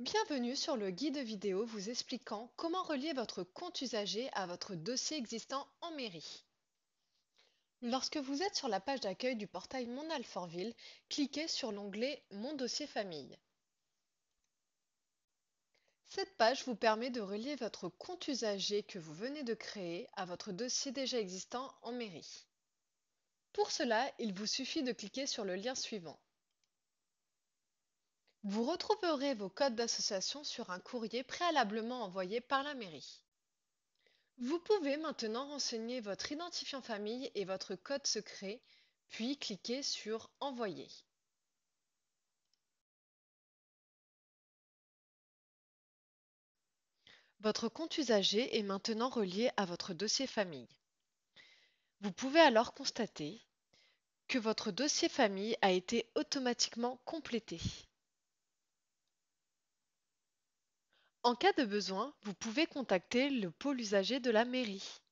Bienvenue sur le guide vidéo vous expliquant comment relier votre compte usager à votre dossier existant en mairie. Lorsque vous êtes sur la page d'accueil du portail Mon Alfortville, cliquez sur l'onglet Mon dossier famille. Cette page vous permet de relier votre compte usager que vous venez de créer à votre dossier déjà existant en mairie. Pour cela, il vous suffit de cliquer sur le lien suivant. Vous retrouverez vos codes d'association sur un courrier préalablement envoyé par la mairie. Vous pouvez maintenant renseigner votre identifiant famille et votre code secret, puis cliquer sur Envoyer. Votre compte usager est maintenant relié à votre dossier famille. Vous pouvez alors constater que votre dossier famille a été automatiquement complété. En cas de besoin, vous pouvez contacter le pôle usager de la mairie.